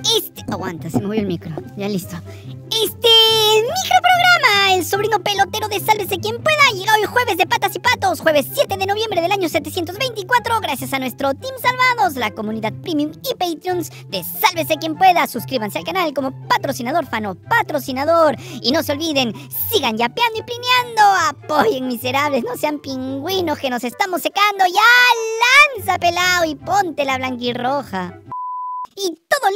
Este. Aguanta, se me movió el micro. Ya listo. Este. Microprograma. El sobrino pelotero de Sálvese quien pueda. llegado hoy jueves de patas y patos. Jueves 7 de noviembre del año 724. Gracias a nuestro Team Salvados, la comunidad premium y Patreons de Sálvese quien pueda. Suscríbanse al canal como patrocinador fano patrocinador. Y no se olviden, sigan yapeando y plineando. Apoyen, miserables. No sean pingüinos que nos estamos secando. Ya lanza pelado y ponte la blanquirroja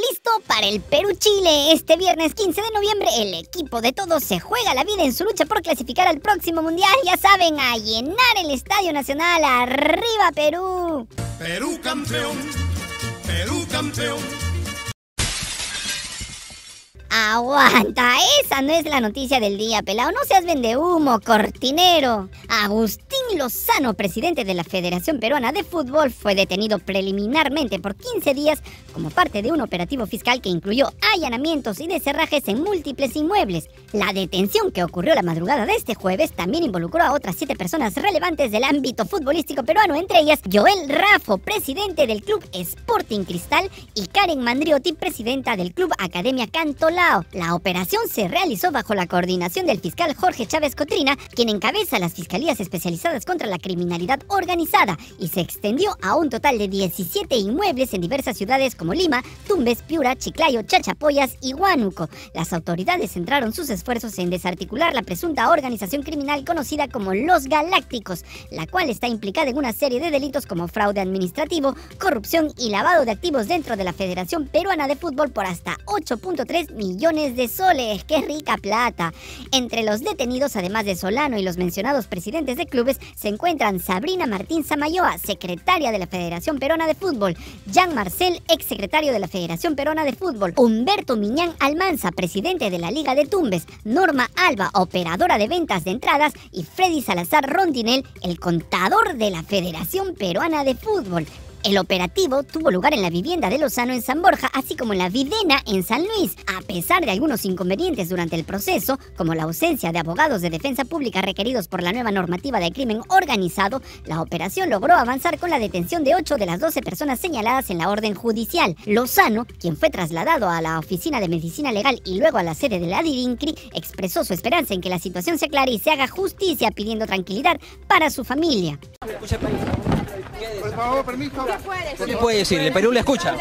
listo para el Perú-Chile. Este viernes 15 de noviembre el equipo de todos se juega la vida en su lucha por clasificar al próximo mundial. Ya saben, a llenar el Estadio Nacional. ¡Arriba Perú! Perú campeón, Perú campeón. Aguanta, esa no es la noticia del día, pelado. No seas humo, cortinero. Agustín Lozano, presidente de la Federación Peruana de Fútbol, fue detenido preliminarmente por 15 días como parte de un operativo fiscal que incluyó allanamientos y deserrajes en múltiples inmuebles. La detención que ocurrió la madrugada de este jueves también involucró a otras siete personas relevantes del ámbito futbolístico peruano, entre ellas Joel Rafo, presidente del club Sporting Cristal, y Karen Mandriotti, presidenta del club Academia Cantola la operación se realizó bajo la coordinación del fiscal Jorge Chávez Cotrina, quien encabeza las fiscalías especializadas contra la criminalidad organizada y se extendió a un total de 17 inmuebles en diversas ciudades como Lima, Tumbes, Piura, Chiclayo, Chachapoyas y Huánuco. Las autoridades centraron sus esfuerzos en desarticular la presunta organización criminal conocida como Los Galácticos, la cual está implicada en una serie de delitos como fraude administrativo, corrupción y lavado de activos dentro de la Federación Peruana de Fútbol por hasta 8.3 millones millones de soles. ¡Qué rica plata! Entre los detenidos, además de Solano y los mencionados presidentes de clubes, se encuentran Sabrina Martín Zamayoa secretaria de la Federación Peruana de Fútbol, Jean Marcel, exsecretario de la Federación Peruana de Fútbol, Humberto Miñán Almanza, presidente de la Liga de Tumbes, Norma Alba, operadora de ventas de entradas, y Freddy Salazar Rondinel, el contador de la Federación Peruana de Fútbol. El operativo tuvo lugar en la vivienda de Lozano en San Borja, así como en la Videna en San Luis. A pesar de algunos inconvenientes durante el proceso, como la ausencia de abogados de defensa pública requeridos por la nueva normativa de crimen organizado, la operación logró avanzar con la detención de 8 de las 12 personas señaladas en la orden judicial. Lozano, quien fue trasladado a la Oficina de Medicina Legal y luego a la sede de la Dirincri, expresó su esperanza en que la situación se aclare y se haga justicia pidiendo tranquilidad para su familia. Por favor, ¿Qué puede decirle? Perú le escucha.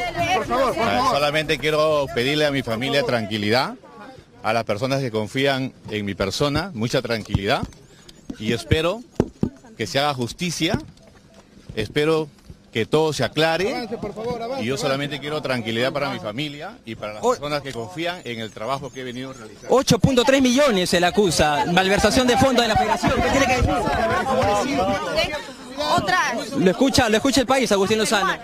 Solamente quiero pedirle a mi familia tranquilidad, a las personas que confían en mi persona, mucha tranquilidad y espero que se haga justicia, espero que todo se aclare y yo solamente quiero tranquilidad para mi familia y para las oh. personas que confían en el trabajo que he venido realizando. 8.3 millones se la acusa, malversación de fondos de la federación, otra... Lo escucha, le escucha el país, Agustín Lozano.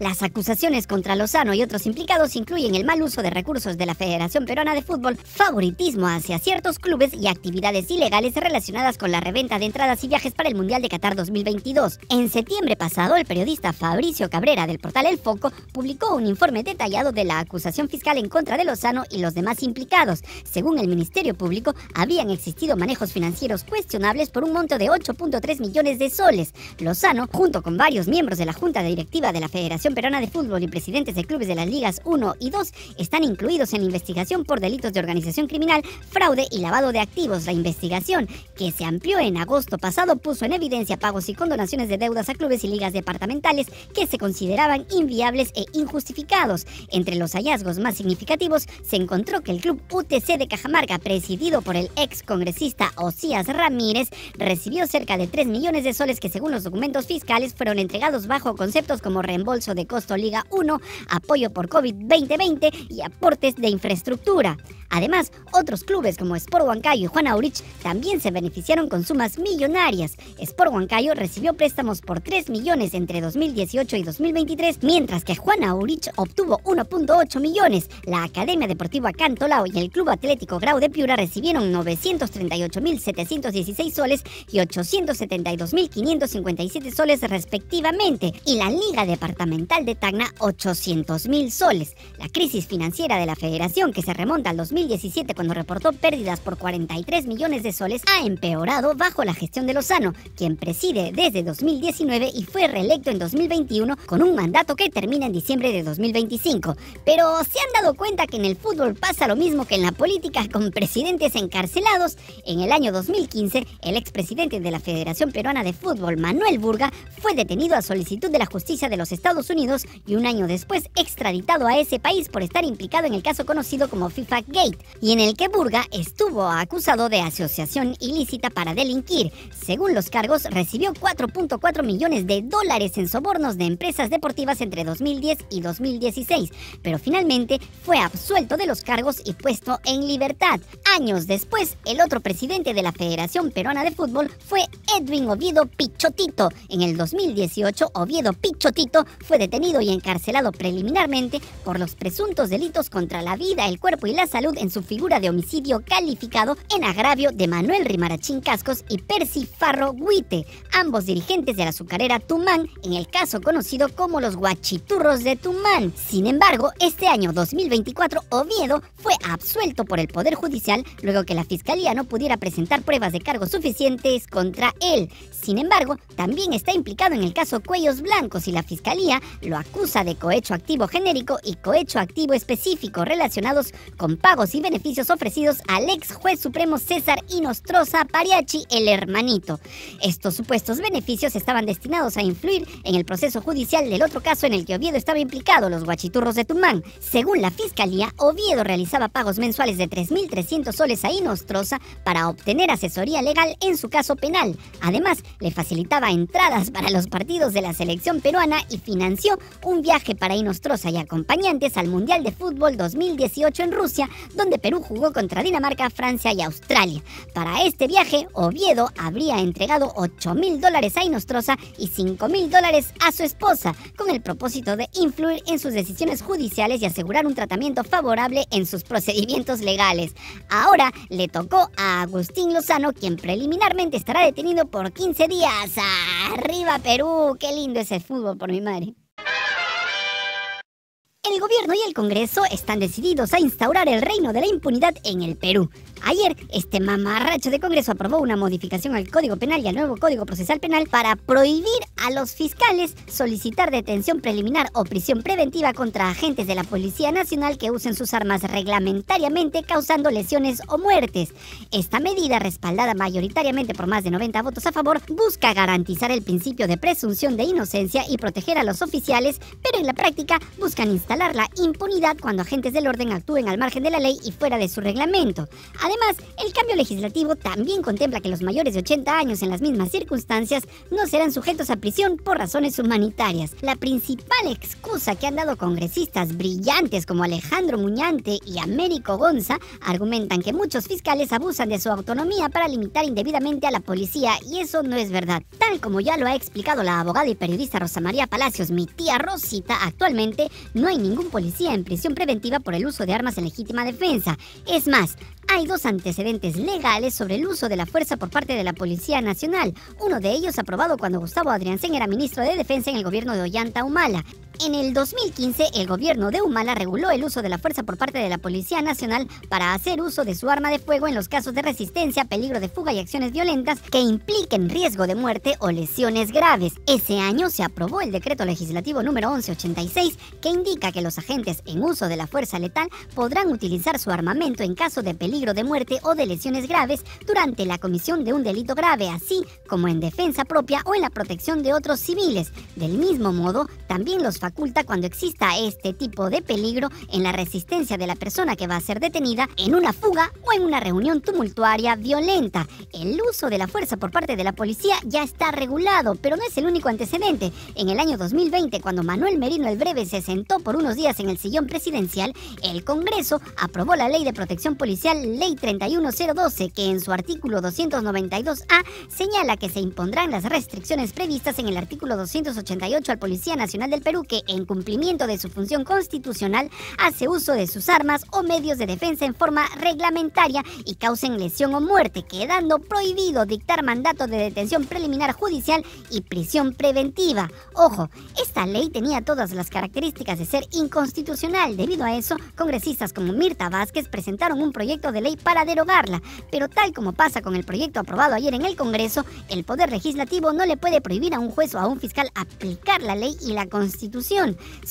Las acusaciones contra Lozano y otros implicados incluyen el mal uso de recursos de la Federación Peruana de Fútbol, favoritismo hacia ciertos clubes y actividades ilegales relacionadas con la reventa de entradas y viajes para el Mundial de Qatar 2022. En septiembre pasado, el periodista Fabricio Cabrera del portal El Foco publicó un informe detallado de la acusación fiscal en contra de Lozano y los demás implicados. Según el Ministerio Público, habían existido manejos financieros cuestionables por un monto de 8.3 millones de soles. Lozano, junto con varios miembros de la Junta Directiva de la Federación de Fútbol y presidentes de clubes de las ligas 1 y 2 están incluidos en investigación por delitos de organización criminal, fraude y lavado de activos. La investigación, que se amplió en agosto pasado, puso en evidencia pagos y condonaciones de deudas a clubes y ligas departamentales que se consideraban inviables e injustificados. Entre los hallazgos más significativos se encontró que el club UTC de Cajamarca, presidido por el ex congresista Osías Ramírez, recibió cerca de 3 millones de soles que según los documentos fiscales fueron entregados bajo conceptos como reembolso de de costo Liga 1, apoyo por COVID-2020 y aportes de infraestructura. Además, otros clubes como Sport Huancayo y Juan Aurich también se beneficiaron con sumas millonarias. Sport Huancayo recibió préstamos por 3 millones entre 2018 y 2023, mientras que Juan Aurich obtuvo 1.8 millones. La Academia Deportiva Cantolao y el Club Atlético Grau de Piura recibieron 938.716 soles y 872.557 soles respectivamente. Y la Liga Departamental de Tacna 800 mil soles. La crisis financiera de la federación, que se remonta al 2017 cuando reportó pérdidas por 43 millones de soles, ha empeorado bajo la gestión de Lozano, quien preside desde 2019 y fue reelecto en 2021 con un mandato que termina en diciembre de 2025. Pero se han dado cuenta que en el fútbol pasa lo mismo que en la política con presidentes encarcelados. En el año 2015, el expresidente de la Federación Peruana de Fútbol, Manuel Burga, fue detenido a solicitud de la justicia de los Estados Unidos Unidos y un año después extraditado a ese país por estar implicado en el caso conocido como FIFA Gate y en el que Burga estuvo acusado de asociación ilícita para delinquir. Según los cargos, recibió 4.4 millones de dólares en sobornos de empresas deportivas entre 2010 y 2016, pero finalmente fue absuelto de los cargos y puesto en libertad. Años después, el otro presidente de la Federación Peruana de Fútbol fue Edwin Oviedo Pichotito. En el 2018, Oviedo Pichotito fue detenido y encarcelado preliminarmente por los presuntos delitos contra la vida, el cuerpo y la salud en su figura de homicidio calificado en agravio de Manuel Rimarachín Cascos y Percy Farro Huite, ambos dirigentes de la azucarera Tumán, en el caso conocido como los guachiturros de Tumán. Sin embargo, este año 2024, Oviedo fue absuelto por el Poder Judicial luego que la Fiscalía no pudiera presentar pruebas de cargos suficientes contra él. Sin embargo, también está implicado en el caso Cuellos Blancos y la Fiscalía lo acusa de cohecho activo genérico y cohecho activo específico relacionados con pagos y beneficios ofrecidos al ex juez supremo César Inostroza Pariachi, el hermanito. Estos supuestos beneficios estaban destinados a influir en el proceso judicial del otro caso en el que Oviedo estaba implicado, los guachiturros de Tumán. Según la fiscalía, Oviedo realizaba pagos mensuales de 3.300 soles a Inostroza para obtener asesoría legal en su caso penal. Además, le facilitaba entradas para los partidos de la selección peruana y financiaba un viaje para Inostrosa y acompañantes al Mundial de Fútbol 2018 en Rusia, donde Perú jugó contra Dinamarca, Francia y Australia. Para este viaje, Oviedo habría entregado 8 mil dólares a Inostrosa y 5 mil dólares a su esposa, con el propósito de influir en sus decisiones judiciales y asegurar un tratamiento favorable en sus procedimientos legales. Ahora le tocó a Agustín Lozano, quien preliminarmente estará detenido por 15 días. ¡Arriba Perú! ¡Qué lindo ese fútbol por mi madre! El gobierno y el Congreso están decididos a instaurar el reino de la impunidad en el Perú. Ayer, este mamarracho de Congreso aprobó una modificación al Código Penal y al nuevo Código Procesal Penal para prohibir a los fiscales solicitar detención preliminar o prisión preventiva contra agentes de la Policía Nacional que usen sus armas reglamentariamente causando lesiones o muertes. Esta medida, respaldada mayoritariamente por más de 90 votos a favor, busca garantizar el principio de presunción de inocencia y proteger a los oficiales, pero en la práctica buscan instaurar instalar la impunidad cuando agentes del orden actúen al margen de la ley y fuera de su reglamento. Además, el cambio legislativo también contempla que los mayores de 80 años en las mismas circunstancias no serán sujetos a prisión por razones humanitarias. La principal excusa que han dado congresistas brillantes como Alejandro Muñante y Américo Gonza argumentan que muchos fiscales abusan de su autonomía para limitar indebidamente a la policía y eso no es verdad. Tal como ya lo ha explicado la abogada y periodista Rosa María Palacios, mi tía Rosita, actualmente no hay ningún policía en prisión preventiva por el uso de armas en legítima defensa. Es más, hay dos antecedentes legales sobre el uso de la fuerza por parte de la Policía Nacional, uno de ellos aprobado cuando Gustavo Adriansen era ministro de Defensa en el gobierno de Ollanta Humala en el 2015, el gobierno de Humala reguló el uso de la fuerza por parte de la Policía Nacional para hacer uso de su arma de fuego en los casos de resistencia, peligro de fuga y acciones violentas que impliquen riesgo de muerte o lesiones graves. Ese año se aprobó el decreto legislativo número 1186 que indica que los agentes en uso de la fuerza letal podrán utilizar su armamento en caso de peligro de muerte o de lesiones graves durante la comisión de un delito grave, así como en defensa propia o en la protección de otros civiles. Del mismo modo, también los oculta cuando exista este tipo de peligro en la resistencia de la persona que va a ser detenida en una fuga o en una reunión tumultuaria violenta. El uso de la fuerza por parte de la policía ya está regulado, pero no es el único antecedente. En el año 2020, cuando Manuel Merino el Breve se sentó por unos días en el sillón presidencial, el Congreso aprobó la Ley de Protección Policial, Ley 31012, que en su artículo 292A señala que se impondrán las restricciones previstas en el artículo 288 al Policía Nacional del Perú, que en cumplimiento de su función constitucional, hace uso de sus armas o medios de defensa en forma reglamentaria y causen lesión o muerte, quedando prohibido dictar mandato de detención preliminar judicial y prisión preventiva. Ojo, esta ley tenía todas las características de ser inconstitucional. Debido a eso, congresistas como Mirta Vázquez presentaron un proyecto de ley para derogarla, pero tal como pasa con el proyecto aprobado ayer en el Congreso, el Poder Legislativo no le puede prohibir a un juez o a un fiscal aplicar la ley y la Constitución si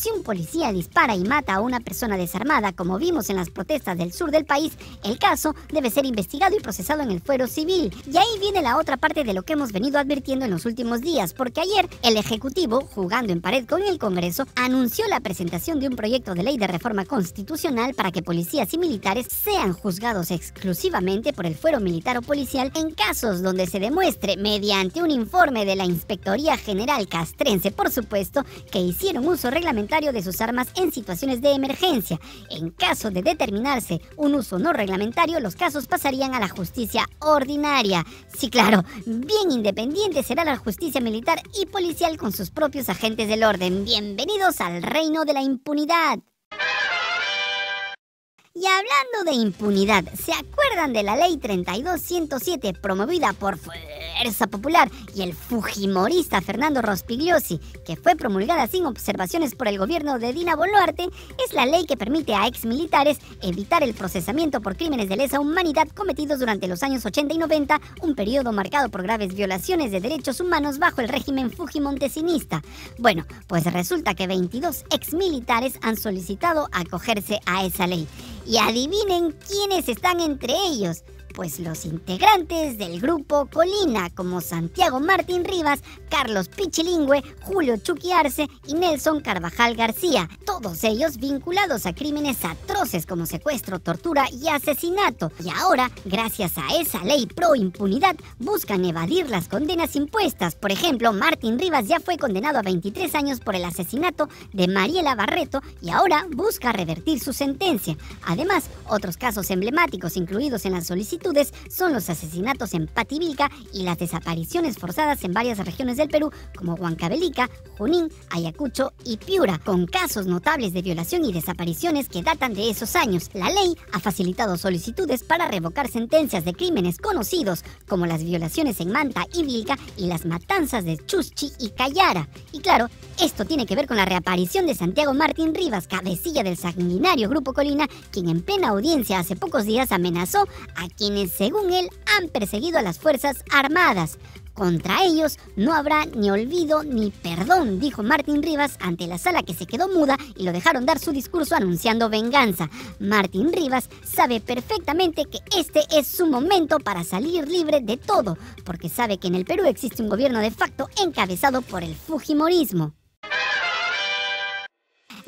un policía dispara y mata a una persona desarmada, como vimos en las protestas del sur del país, el caso debe ser investigado y procesado en el fuero civil. Y ahí viene la otra parte de lo que hemos venido advirtiendo en los últimos días, porque ayer el Ejecutivo, jugando en pared con el Congreso, anunció la presentación de un proyecto de ley de reforma constitucional para que policías y militares sean juzgados exclusivamente por el fuero militar o policial en casos donde se demuestre, mediante un informe de la Inspectoría General Castrense, por supuesto, que hicieron un uso reglamentario de sus armas en situaciones de emergencia. En caso de determinarse un uso no reglamentario, los casos pasarían a la justicia ordinaria. Sí, claro, bien independiente será la justicia militar y policial con sus propios agentes del orden. Bienvenidos al reino de la impunidad. Y hablando de impunidad, ¿se acuerdan de la ley 32107 promovida por Fuerza Popular y el fujimorista Fernando Rospigliosi, que fue promulgada sin observaciones por el gobierno de Dina Boluarte? Es la ley que permite a exmilitares evitar el procesamiento por crímenes de lesa humanidad cometidos durante los años 80 y 90, un periodo marcado por graves violaciones de derechos humanos bajo el régimen fujimontesinista. Bueno, pues resulta que 22 exmilitares han solicitado acogerse a esa ley y adivinen quiénes están entre ellos pues los integrantes del grupo Colina, como Santiago Martín Rivas, Carlos Pichilingüe, Julio Chuquiarce y Nelson Carvajal García, todos ellos vinculados a crímenes atroces como secuestro, tortura y asesinato. Y ahora, gracias a esa ley pro impunidad, buscan evadir las condenas impuestas. Por ejemplo, Martín Rivas ya fue condenado a 23 años por el asesinato de Mariela Barreto y ahora busca revertir su sentencia. Además, otros casos emblemáticos incluidos en la solicitud son los asesinatos en Pativilca y las desapariciones forzadas en varias regiones del Perú como Huancavelica, Junín, Ayacucho y Piura, con casos notables de violación y desapariciones que datan de esos años. La ley ha facilitado solicitudes para revocar sentencias de crímenes conocidos como las violaciones en Manta y Vilca y las matanzas de Chuschi y Cayara. Y claro, esto tiene que ver con la reaparición de Santiago Martín Rivas, cabecilla del sanguinario Grupo Colina, quien en plena audiencia hace pocos días amenazó a quien quienes, según él, han perseguido a las Fuerzas Armadas. Contra ellos no habrá ni olvido ni perdón, dijo Martín Rivas ante la sala que se quedó muda y lo dejaron dar su discurso anunciando venganza. Martín Rivas sabe perfectamente que este es su momento para salir libre de todo, porque sabe que en el Perú existe un gobierno de facto encabezado por el Fujimorismo.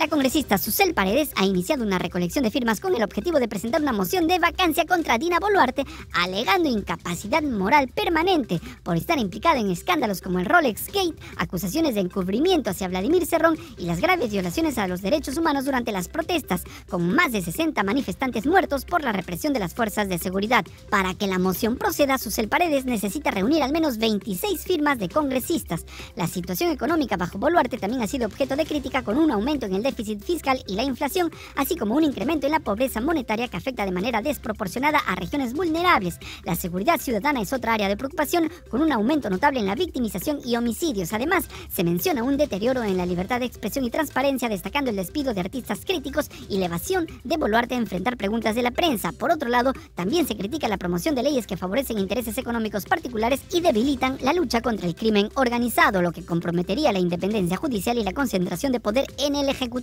La congresista Susel Paredes ha iniciado una recolección de firmas con el objetivo de presentar una moción de vacancia contra Dina Boluarte, alegando incapacidad moral permanente por estar implicada en escándalos como el Rolex Gate, acusaciones de encubrimiento hacia Vladimir Cerrón y las graves violaciones a los derechos humanos durante las protestas, con más de 60 manifestantes muertos por la represión de las fuerzas de seguridad. Para que la moción proceda, Susel Paredes necesita reunir al menos 26 firmas de congresistas. La situación económica bajo Boluarte también ha sido objeto de crítica con un aumento en el déficit fiscal y la inflación, así como un incremento en la pobreza monetaria que afecta de manera desproporcionada a regiones vulnerables. La seguridad ciudadana es otra área de preocupación, con un aumento notable en la victimización y homicidios. Además, se menciona un deterioro en la libertad de expresión y transparencia, destacando el despido de artistas críticos y la evasión de Boluarte a enfrentar preguntas de la prensa. Por otro lado, también se critica la promoción de leyes que favorecen intereses económicos particulares y debilitan la lucha contra el crimen organizado, lo que comprometería la independencia judicial y la concentración de poder en el Ejecutivo.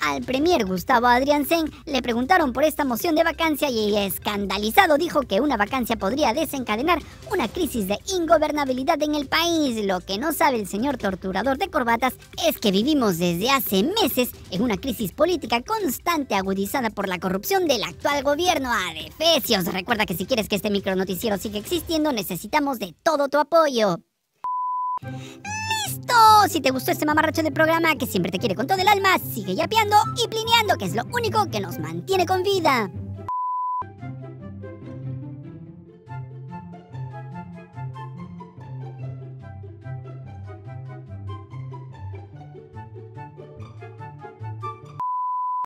Al premier Gustavo Zen le preguntaron por esta moción de vacancia y escandalizado dijo que una vacancia podría desencadenar una crisis de ingobernabilidad en el país. Lo que no sabe el señor torturador de corbatas es que vivimos desde hace meses en una crisis política constante agudizada por la corrupción del actual gobierno a Recuerda que si quieres que este micro noticiero siga existiendo necesitamos de todo tu apoyo. Si te gustó este mamarracho de programa que siempre te quiere con todo el alma, sigue yapeando y plineando, que es lo único que nos mantiene con vida.